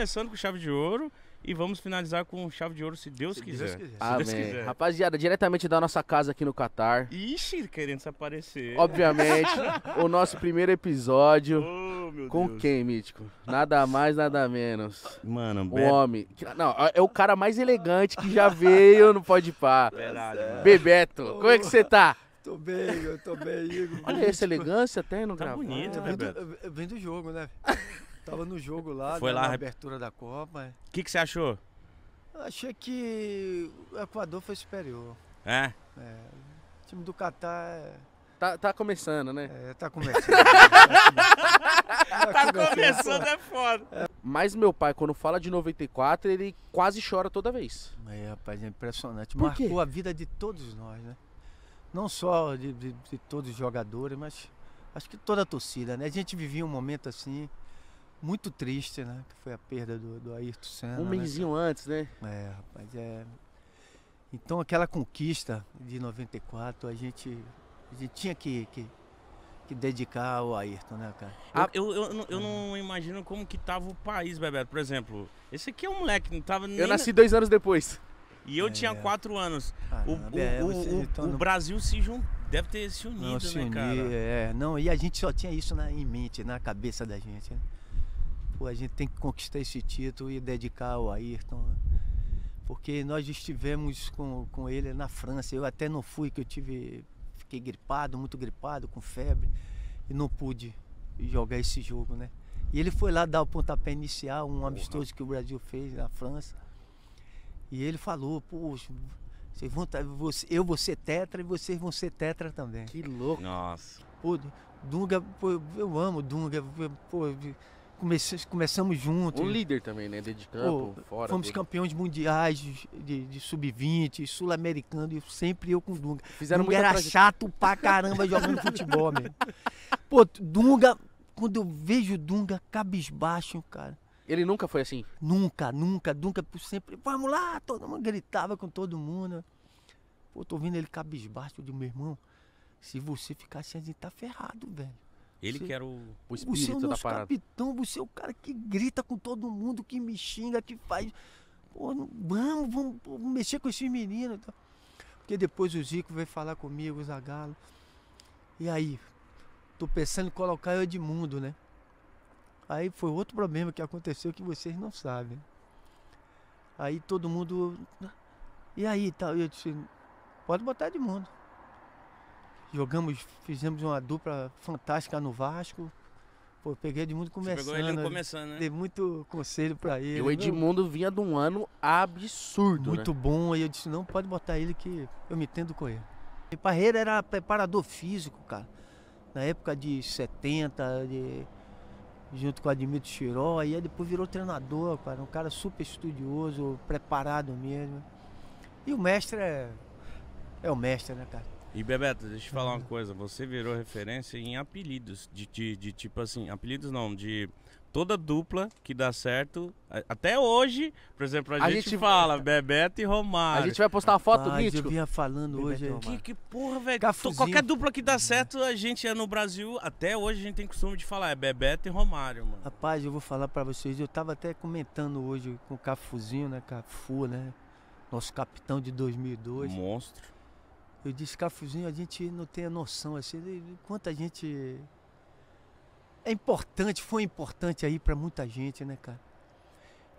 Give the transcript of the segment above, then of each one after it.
começando com chave de ouro e vamos finalizar com chave de ouro, se Deus se quiser. Deus quiser. Se Amém. Deus quiser. Rapaziada, diretamente da nossa casa aqui no Catar. Ixi, querendo se aparecer. Obviamente, o nosso primeiro episódio. Oh, com Deus. quem, Mítico? Nada mais, nada menos. Mano, O homem. Não, é o cara mais elegante que já veio no Pode Pá. Bebeto, oh. como é que você tá? Tô bem, eu tô bem, Igor. Olha essa elegância até no tá gravado. bonito, é, né, é, Vem do jogo, né? Tava no jogo lá, Foi lá na abertura da Copa. É. O que, que você achou? achei que o Equador foi superior. É? é o time do Catar é... Tá, tá começando, né? É, tá começando. tá, tá começando, é foda. É. Mas meu pai, quando fala de 94, ele quase chora toda vez. É, rapaz, é impressionante. Por Marcou quê? a vida de todos nós, né? Não só de, de, de todos os jogadores, mas acho que toda a torcida, né? A gente vivia um momento assim muito triste, né? Que foi a perda do, do Ayrton Senna. Um mêsinho né? antes, né? É, rapaz, é. Então aquela conquista de 94, a gente, a gente tinha que, que, que dedicar ao Ayrton, né, cara? Ah, eu, eu, eu, não, ah. não imagino como que tava o país, Bebeto. Por exemplo, esse aqui é um moleque, não tava nem... Eu nasci dois anos depois. E eu é. tinha quatro anos. Ah, o, o, o, o, Brasil se jun... deve ter se unido, não, se né, unir, cara? É, não, e a gente só tinha isso na, né, em mente, na cabeça da gente, né? pô, a gente tem que conquistar esse título e dedicar ao Ayrton. Porque nós estivemos com, com ele na França. Eu até não fui, que eu tive. Fiquei gripado, muito gripado, com febre, e não pude jogar esse jogo, né? E ele foi lá dar o pontapé inicial, um amistoso uhum. que o Brasil fez na França. E ele falou, poxa, vocês vão, eu vou ser tetra e vocês vão ser tetra também. Que louco. Nossa. Pô, Dunga, pô, eu amo Dunga. Pô, comece, começamos juntos. Um líder também, né? Dentro de campo, fora. Fomos campeões mundiais de, de sub-20, sul-americano, e sempre eu com o Dunga. Fizeram Dunga era chato pra caramba jogando futebol, mesmo. Pô, Dunga, quando eu vejo Dunga cabisbaixo, cara. Ele nunca foi assim? Nunca, nunca, nunca, sempre. Vamos lá, todo mundo gritava com todo mundo. Pô, tô vendo ele cabisbaixo digo, meu irmão. Se você ficar assim, a gente tá ferrado, velho. Ele você, que era o, o espírito você é o nosso da parada. capitão, você é o cara que grita com todo mundo, que me xinga, que faz. Pô, não, vamos, vamos, vamos mexer com esses meninos. Então. Porque depois o Zico veio falar comigo, o Zagalo. E aí? Tô pensando em colocar o Edmundo, né? Aí foi outro problema que aconteceu que vocês não sabem. Aí todo mundo. Ah, e aí, tal? Tá, eu disse: pode botar Edmundo. Jogamos, fizemos uma dupla fantástica no Vasco. Pô, peguei Edmundo começando. Você pegou ele começando, né? Dei muito conselho pra ele. E o Edmundo vinha de um ano absurdo. Né? Muito né? bom. aí eu disse, não, pode botar ele que eu me entendo com ele. E Parreira era preparador físico, cara. Na época de 70, de... junto com o Admito Chiró. aí depois virou treinador, cara. Um cara super estudioso, preparado mesmo. E o mestre é, é o mestre, né, cara? E Bebeto, deixa eu te falar uma uhum. coisa. Você virou referência em apelidos. De, de, de tipo assim, apelidos não, de toda dupla que dá certo. Até hoje, por exemplo, a, A gente, gente- fala Bebeto e Romário. A gente vai postar uma foto do ah, Eu vinha falando hoje. Que, que porra, velho. Qualquer dupla que dá certo, a gente é no Brasil. Até hoje a gente tem costume de falar, é Bebeto e Romário, mano. Rapaz, eu vou falar pra vocês, eu tava até comentando hoje com o Cafuzinho, né, Cafu, né, nosso capitão de 2002. Monstro. Eu disse, Cafuzinho, a gente não tem a noção assim, de quanta gente. É importante, foi importante aí para muita gente, né, cara?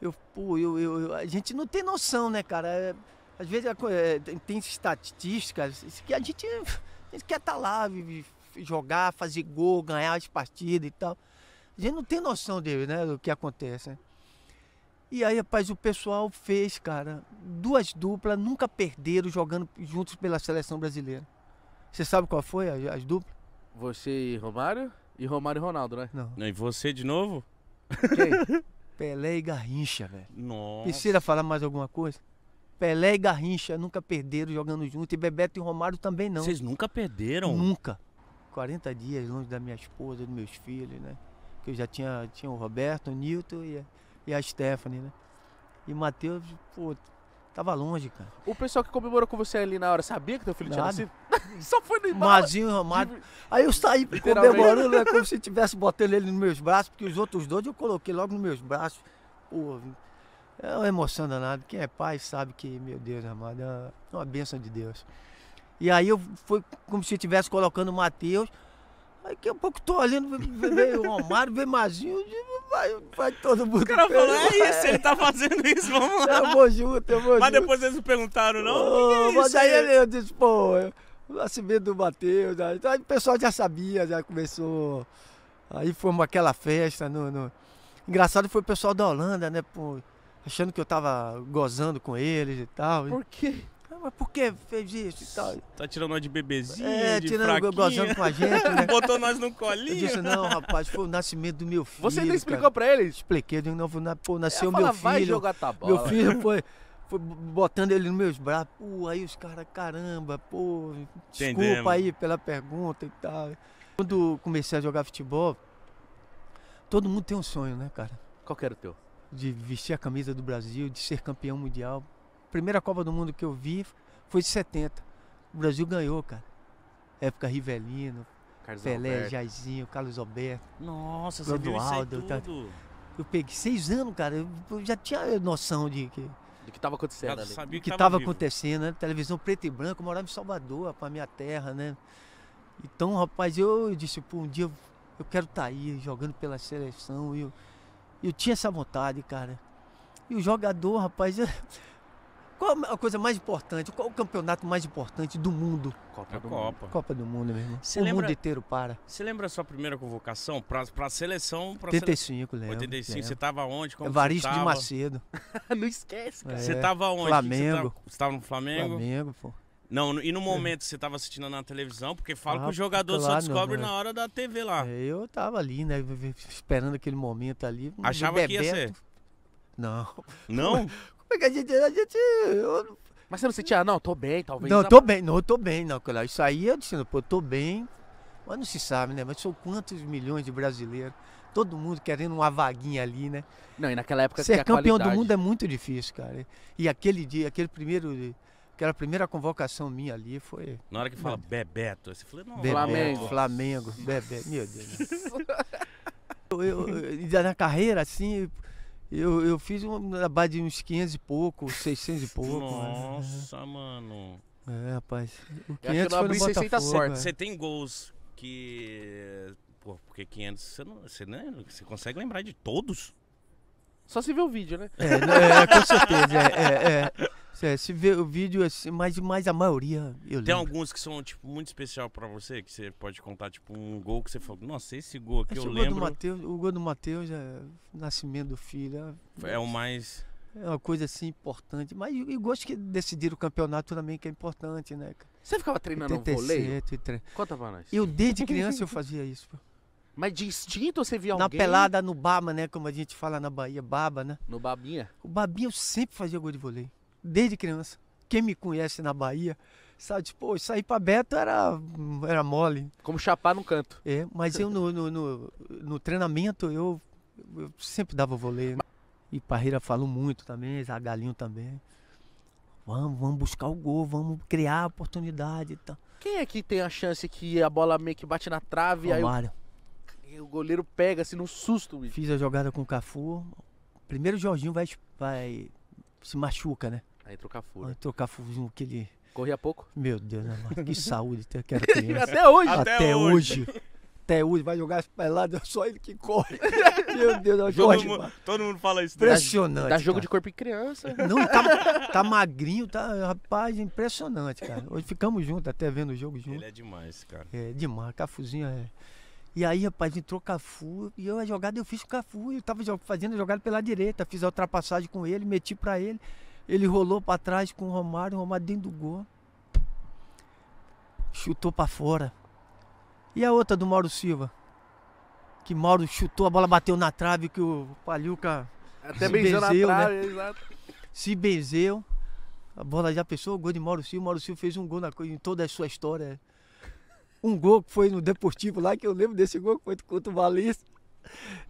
Eu, pô, eu, eu, a gente não tem noção, né, cara? É, às vezes é, tem estatísticas que a gente, a gente quer estar tá lá, jogar, fazer gol, ganhar as partidas e tal. A gente não tem noção dele, né, do que acontece. Né? E aí, rapaz, o pessoal fez, cara, duas duplas, nunca perderam jogando juntos pela seleção brasileira. Você sabe qual foi as, as duplas? Você e Romário? E Romário e Ronaldo, né? Não. E você de novo? Quem? Pelé e Garrincha, velho. Nossa. Precisa falar mais alguma coisa? Pelé e Garrincha nunca perderam jogando junto. E Bebeto e Romário também não. Vocês nunca perderam? Nunca. 40 dias longe da minha esposa, dos meus filhos, né? Que eu já tinha, tinha o Roberto, o Nilton e e a Stephanie, né? E Matheus, pô, tava longe, cara. O pessoal que comemorou com você ali na hora sabia que teu filho Nada. tinha nascido? Só foi no embalo. Mazinho, Aí eu saí comemorando, né? Como se tivesse botando ele nos meus braços, porque os outros dois eu coloquei logo nos meus braços. Pô, é uma emoção danada. Quem é pai sabe que, meu Deus, amado, é uma bênção de Deus. E aí eu foi como se estivesse colocando o Matheus Daqui a pouco tô olhando, veio o Romário, veio Maginho, vai, vai todo mundo. O cara falou, é isso, ele tá fazendo isso, vamos lá. Eu vou junto, eu vou Mas depois eles perguntaram, não? Oh, é mas aí ele, eu disse, pô, o nascimento do Mateus, né? então, aí o pessoal já sabia, já começou. Aí fomos aquela festa no, no... Engraçado foi o pessoal da Holanda, né? Pô, achando que eu tava gozando com eles e tal. Por quê? mas por que fez isso e tal? Tá, tá tirando nós de bebezinho, é, de tirando, gozando com a gente, né? Botou nós no colinho. Eu disse, não, rapaz, foi o nascimento do meu filho. Você ainda explicou cara. pra ele? Expliquei, eu novo, não, foi, pô, nasceu falo, meu filho. vai jogar tabola. Meu filho foi... Foi botando ele nos meus braços, pô, aí os caras, caramba, pô, desculpa aí pela pergunta e tal. Quando comecei a jogar futebol, todo mundo tem um sonho, né, cara? Qual que era o teu? De vestir a camisa do Brasil, de ser campeão mundial primeira Copa do Mundo que eu vi foi de 70. O Brasil ganhou, cara. Época Rivelino, Carlos Pelé, Alberto. Jairzinho, Carlos Alberto. Nossa, você viu Aldo, isso aí tá? tudo. Eu peguei seis anos, cara. Eu já tinha noção de que. Do que estava acontecendo eu ali. Sabia que, estava acontecendo, né? Televisão preto e branco, eu morava em Salvador, para minha terra, né? Então, rapaz, eu disse, pô, um dia eu, eu quero estar tá aí jogando pela seleção. Eu, eu tinha essa vontade, cara. E o jogador, rapaz, Qual a coisa mais importante? Qual o campeonato mais importante do mundo? Copa é do Copa. Mundo. Copa do Mundo, meu irmão. o lembra, mundo inteiro para. Você lembra a sua primeira convocação para a seleção? Pra 85, sele... lembro. 85, você estava onde? Como Evaristo de Macedo. Não esquece, cara. É, você estava onde? Flamengo. Você estava no Flamengo? Flamengo, pô. Não, e no é. momento você estava assistindo na televisão, porque fala ah, que o jogador só descobre não, na hora da TV lá. Eu estava ali, né, esperando aquele momento ali. Achava que ia ser. Não. Não? Porque a gente. A gente eu... Mas você não sentia, não, tô bem, talvez. Não, tô bem, não, tô bem, não, claro. Isso aí eu disse, pô, tô bem. Mas não se sabe, né? Mas são quantos milhões de brasileiros? Todo mundo querendo uma vaguinha ali, né? Não, e naquela época Ser campeão qualidade... do mundo é muito difícil, cara. E aquele dia, aquele primeiro. Aquela primeira convocação minha ali foi. Na hora que fala Bebeto, você falou, não, Bebeto, Flamengo. Flamengo, Bebeto. Meu Deus. eu, eu, na carreira, assim, eu, eu fiz uma base de uns 500 e pouco, 600 e pouco. Nossa, né? mano. É, rapaz. O 500 é foi no Botafogo. Tá você tem gols que... Pô, porque 500 você não, você, né, você consegue lembrar de todos? Só se vê o vídeo, né? É, né, é com certeza. é, é. é. É, se vê o vídeo, assim, mas, mas a maioria. Eu Tem alguns que são, tipo, muito especial pra você, que você pode contar, tipo, um gol que você falou, nossa, esse gol aqui esse eu lembro. Mateus, o gol do Matheus é nascimento do filho. É, é o mais. É uma coisa assim importante. Mas e gosto que decidir o campeonato também, que é importante, né? Você ficava treinando 87, um vôlei? Conta pra nós. Eu desde criança eu fazia isso. Pô. Mas de instinto você via na alguém? Na pelada, no baba, né? Como a gente fala na Bahia, baba, né? No babinha? O babinha eu sempre fazia gol de vôlei desde criança. Quem me conhece na Bahia sabe, tipo, sair pra Beto era, era mole. Como chapar num canto. É, mas eu no, no, no, no treinamento eu, eu, sempre dava voleio. Né? E Parreira falou muito também, Zagalinho também. Vamos, vamos buscar o gol, vamos criar a oportunidade e tá. Quem é que tem a chance que a bola meio que bate na trave e aí o, e o goleiro pega assim no susto? Bicho. Fiz a jogada com o Cafu. Primeiro o Jorginho vai, vai se machuca, né? Aí entrou trocar Entrou Cafuzinho, que ele... Corria pouco? Meu Deus, né, mano? que saúde que era Até hoje. Até, Até hoje. Até hoje, vai jogar pelado, é só ele que corre. Meu Deus, não é jogo corre. todo mundo fala isso. Né? Impressionante. Dá, jogo cara. de corpo em criança. Não, tá, tá magrinho, tá, rapaz, impressionante, cara. Hoje ficamos juntos, até vendo o jogo junto. Ele é demais, cara. É, demais, Cafuzinho é... E aí, rapaz, entrou Cafu, e eu a jogada eu fiz com o Cafu, eu tava fazendo a jogada pela direita, fiz a ultrapassagem com ele, meti para ele. Ele rolou para trás com o Romário, o Romário dentro do gol. Chutou para fora. E a outra do Mauro Silva? Que Mauro chutou, a bola bateu na trave, que o Palhuca Até se benzeu, benzeu né? na trave, né? exato. Se benzeu. A bola já pensou, o gol de Mauro Silva. Mauro Silva fez um gol na, em toda a sua história. Um gol que foi no Deportivo lá, que eu lembro desse gol que foi contra o Valência.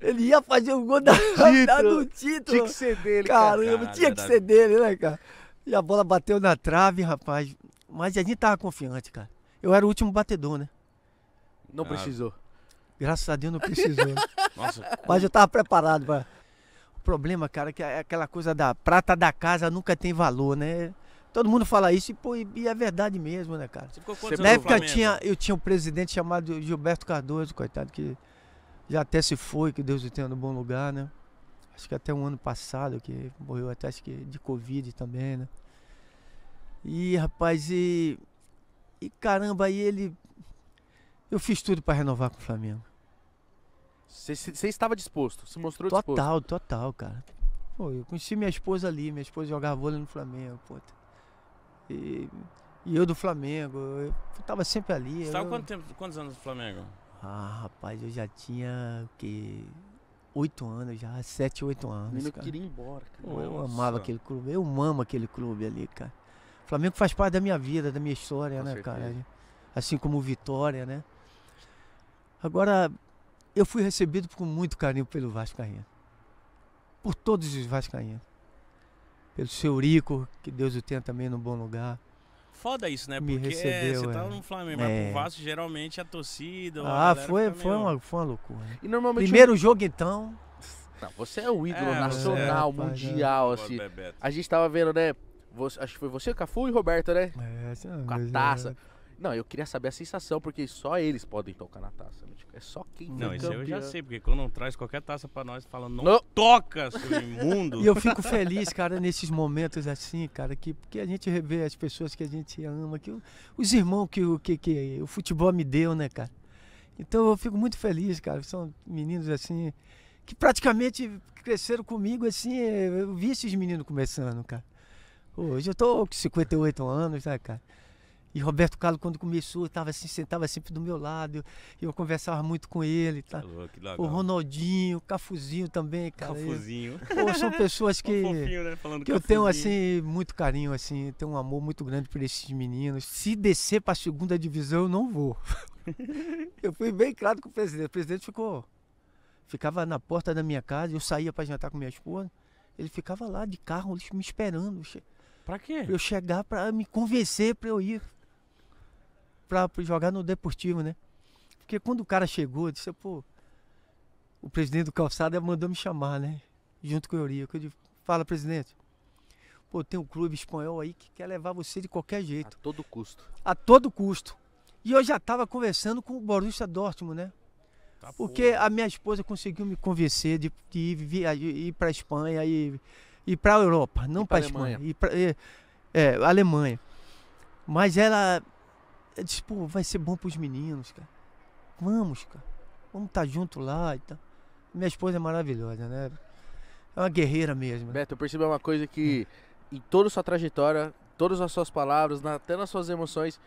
Ele ia fazer o gol da, título. do título. Tinha que ser dele, Caramba, cara. tinha que ser dele, né, cara? E a bola bateu na trave, rapaz. Mas a gente tava confiante, cara. Eu era o último batedor, né? Não ah. precisou. Graças a Deus não precisou. Né? Nossa. Mas eu tava preparado pra... O problema, cara, é que é aquela coisa da prata da casa nunca tem valor, né? Todo mundo fala isso e, pô, e é verdade mesmo, né, cara? Na época tinha, eu tinha um presidente chamado Gilberto Cardoso, coitado, que já até se foi, que Deus o tenha no bom lugar, né? Acho que até um ano passado, que morreu até acho que de Covid também, né? E rapaz, e, e caramba, aí ele. Eu fiz tudo para renovar com o Flamengo. Você estava disposto, se mostrou total, disposto. Total, total, cara. Pô, eu conheci minha esposa ali, minha esposa jogava vôlei no Flamengo, puta. E, e eu do Flamengo, eu, tava sempre ali. Você eu... quanto tempo, quantos anos do Flamengo? Ah, rapaz, eu já tinha o quê? Oito anos já, sete, oito anos. Menino cara. queria ir embora, cara. Eu Nossa. amava aquele clube, eu amo aquele clube ali, cara. O Flamengo faz parte da minha vida, da minha história, Com né, certeza. cara? Assim como o Vitória, né? Agora, eu fui recebido com muito carinho pelo Vascaína, Por todos os Vascaínos. Pelo seu Rico, que Deus o tenha também no bom lugar foda isso, né? Porque recebeu, você é. tá no Flamengo, mas pro é. Vasco geralmente a torcida. A ah, foi, foi, meio... uma, foi uma loucura. E normalmente Primeiro eu... jogo então. Não, você é o ídolo é, nacional, é, mundial, assim. A gente tava vendo, né? Você, acho que foi você, Cafu e Roberto, né? É, Com a taça. Não, eu queria saber a sensação, porque só eles podem tocar na taça. Né? Tipo, é só quem Não, isso campeão. eu já sei, porque quando traz qualquer taça para nós, fala, não, não, toca, seu imundo. E eu fico feliz, cara, nesses momentos assim, cara, que, porque a gente revê as pessoas que a gente ama, que os irmãos que, que, que o futebol me deu, né, cara? Então eu fico muito feliz, cara. São meninos assim, que praticamente cresceram comigo, assim, eu vi esses meninos começando, cara. Hoje eu tô com 58 anos, né, cara? E Roberto Carlos, quando começou, estava assim, sentava sempre do meu lado. e eu conversava muito com ele. Tá? o Ronaldinho, o Cafuzinho também, cara. Cafuzinho. pô, são pessoas que, um fofinho, né? que eu tenho assim muito carinho, assim, tenho um amor muito grande por esses meninos. Se descer para a segunda divisão, eu não vou. eu fui bem claro com o presidente. O presidente ficou, ficava na porta da minha casa. Eu saía para jantar com minha esposa. Ele ficava lá de carro, me esperando. Pra quê? Pra eu chegar, pra me convencer, pra eu ir para jogar no Deportivo, né? Porque quando o cara chegou, eu disse, pô, o presidente do Calçada mandou me chamar, né? Junto com o Eurico. Eu disse, fala, presidente, pô, tem um clube espanhol aí que quer levar você de qualquer jeito. A todo custo. A todo custo. E eu já estava conversando com o Borussia Dortmund, né? Tá Porque porra. a minha esposa conseguiu me convencer de, de ir, ir para a Espanha e ir para a Europa, não para a Espanha, ir pra, é, é, Alemanha. Mas ela eu é, pô, tipo, vai ser bom pros meninos, cara. Vamos, cara. Vamos estar tá junto lá e tal. Tá. Minha esposa é maravilhosa, né? É uma guerreira mesmo. Beto, eu percebi uma coisa que é. em toda a sua trajetória, todas as suas palavras, na, até nas suas emoções,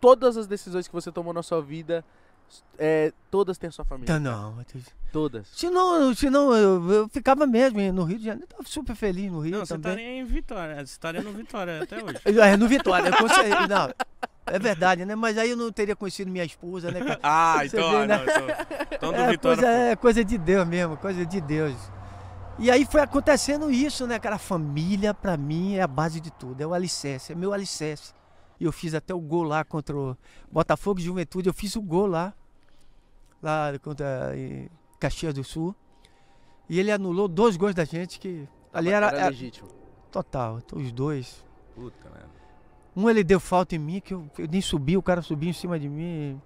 todas as decisões que você tomou na sua vida, é, todas têm a sua família. Tá, não, Todas. se não eu, eu ficava mesmo no Rio de Janeiro. Eu tava super feliz no Rio. Não, tá também. você estaria em Vitória. Você tá estaria no Vitória até hoje. É, no Vitória. Consegui, não. É verdade, né? Mas aí eu não teria conhecido minha esposa, né? Ah, Você então, vê, ah, né? não, então, então é, Vitória... coisa, é coisa de Deus mesmo, coisa de Deus. E aí foi acontecendo isso, né, Aquela A família, para mim, é a base de tudo, é o alicerce, é meu alicerce. E eu fiz até o gol lá contra o Botafogo de Juventude, eu fiz o gol lá, lá contra Caxias do Sul. E ele anulou dois gols da gente, que ali era, era, é, legítimo. Total, então, os dois. Puta, mano. Um ele deu falta em mim, que eu, eu nem subi, o cara subiu em cima de mim.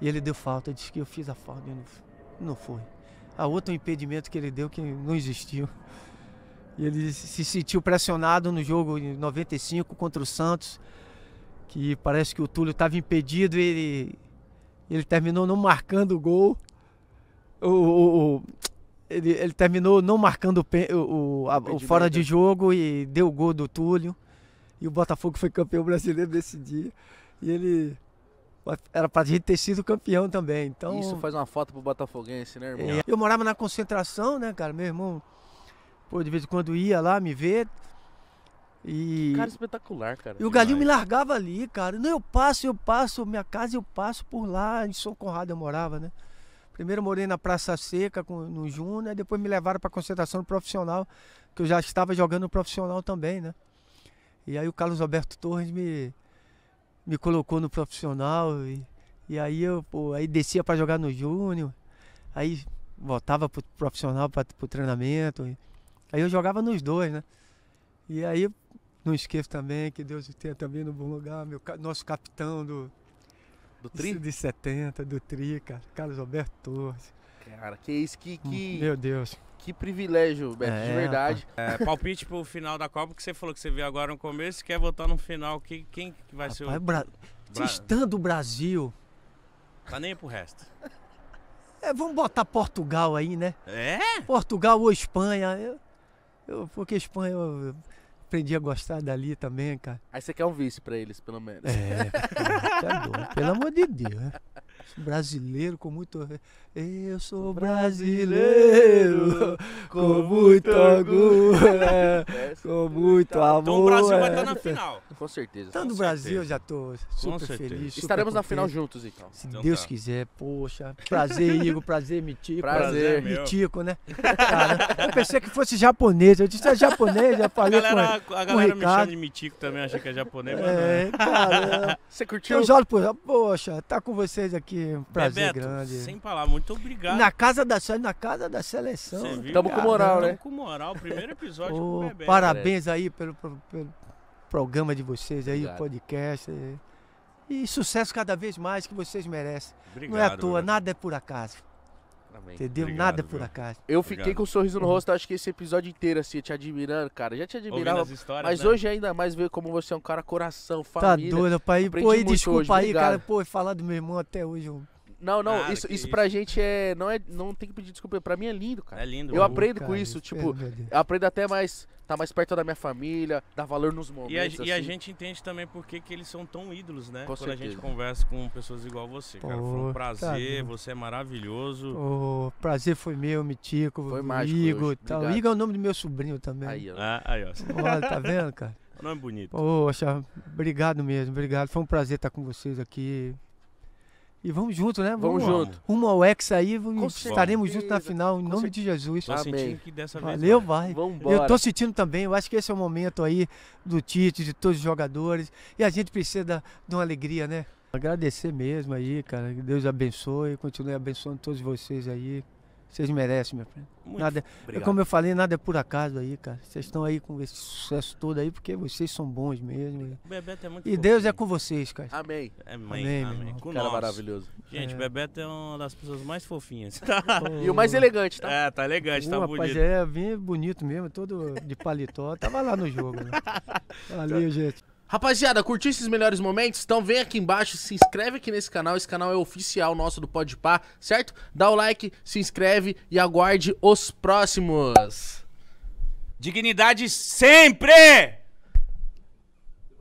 E, ele deu falta, disse que eu fiz a falta. Não, não foi. A outro impedimento que ele deu que não existiu. E ele se sentiu pressionado no jogo em 95 contra o Santos, que parece que o Túlio estava impedido e ele, ele terminou não marcando o gol. O, o, o ele, ele terminou não marcando o, o, a, o fora de jogo e deu o gol do Túlio. E o Botafogo foi campeão brasileiro nesse dia. E ele era pra gente ter sido campeão também. Então, Isso faz uma foto pro botafoguense, né, irmão? É. Eu morava na concentração, né, cara? Meu irmão, pô, de vez em quando ia lá me ver. E... Cara, espetacular, cara. E o Galinho me largava ali, cara. Não, eu passo, eu passo, minha casa eu passo por lá, em São Conrado eu morava, né? Primeiro morei na Praça Seca, com, no Júnior, né? depois me levaram pra concentração profissional, que eu já estava jogando profissional também, né? E aí o Carlos Alberto Torres me, me colocou no profissional. E, e aí eu pô, aí descia para jogar no Júnior. Aí voltava pro profissional, para o treinamento. E, aí eu jogava nos dois, né? E aí não esqueço também que Deus tenha também no bom lugar, meu, nosso capitão do, do tri? de 70, do Tri, cara, Carlos Alberto Torres. Cara, que isso, que. que... Hum, meu Deus. Que privilégio, Beto, é, de verdade. É, palpite pro final da Copa, que você falou que você viu agora no começo, quer votar no final. Que, quem que vai rapaz, ser o. Bra... Bra... Estando o Brasil. Tá nem pro resto. É, vamos botar Portugal aí, né? É? Portugal ou Espanha. Eu, eu porque Espanha eu aprendi a gostar dali também, cara. Aí você quer um vice pra eles, pelo menos. É, tá pelo amor de Deus. É. Brasileiro com muito. Eu sou brasileiro com muito orgulho. É. é com então, muito então, amor. Então o Brasil vai estar é. tá na final. Com certeza. Tanto do Brasil já tô super feliz. Super Estaremos na final juntos então. Se então, Deus tá. quiser, poxa. Prazer, Igor, prazer, Mitico. Prazer, Mitico, né? Cara, eu pensei que fosse japonês. Eu disse é japonês, já falei a galera, com a, a galera me chama de Mitico também, achei que é japonês, é, mas é, Cara, você curtiu? Eu olhos, poxa, tá com vocês aqui, um prazer Bebeto, grande. sem falar, muito obrigado. Na casa da, na casa da seleção. Estamos né, Tamo com moral, né? Tamo com moral, primeiro episódio oh, com o Bebeto. Para Parabéns aí pelo, pelo, programa de vocês aí, o podcast. É. E, sucesso cada vez mais que vocês merecem. Obrigado, Não é à toa, nada é por acaso. Amém. Entendeu? Obrigado, Nada é por acaso. Eu fiquei Obrigado. com um sorriso no uhum. rosto, acho que esse episódio inteiro, assim, te admirando, cara. Já te admirava. Mas né? hoje ainda mais ver como você é um cara coração, tá família. Tá doido, pai. Pô, e desculpa hoje, aí, obrigado. cara. Pô, falar do meu irmão até hoje. Eu... Não, não, Cara, isso, isso, isso pra gente é não, é. não tem que pedir desculpa. Pra mim é lindo, cara. É lindo, Eu mano. aprendo com isso, isso é tipo, é eu aprendo até mais. Tá mais perto da minha família, dar valor nos momentos. E a, e a assim. gente entende também por que que eles são tão ídolos, né? Com Quando a gente conversa com pessoas igual você, cara. Foi um tá prazer, cara. você é maravilhoso. O prazer foi meu, Mitico, Foi mágico Igor Igor é o nome do meu sobrinho também. Aí, ó. Ah, aí, ó. Olha, tá vendo, cara? Nome é bonito. Poxa, obrigado mesmo, obrigado. Foi um prazer estar com vocês aqui. E vamos junto, né? Vamos, vamos junto. Rumo ao ex aí, vamos, estaremos juntos na final, em Com nome certeza. de Jesus. Tô Amém. Que dessa vez Valeu, vai. Eu tô sentindo também, eu acho que esse é o momento aí do Tite, de todos os jogadores. E a gente precisa de uma alegria, né? Agradecer mesmo aí, cara. Que Deus abençoe, continue abençoando todos vocês aí. Vocês merecem, meu filho Muito nada, é, obrigado. Como eu falei, nada é por acaso aí, cara. Vocês estão aí com esse sucesso todo aí, porque vocês são bons mesmo. Bebeto é muito E Deus é com vocês, cara. Amém. Amém, amém. amém. Com cara nós. maravilhoso. Gente, é. Bebeto é uma das pessoas mais fofinhas. e o mais elegante, tá? É, tá elegante, uh, tá rapaz, bonito. Rapaz, é, bem bonito mesmo, todo de paletó. Tava lá no jogo. Né? Valeu, gente. Rapaziada, curtiu esses melhores momentos? Então vem aqui embaixo, se inscreve aqui nesse canal, esse canal é oficial nosso do Podpah, certo? Dá o like, se inscreve e aguarde os próximos. Dignidade sempre!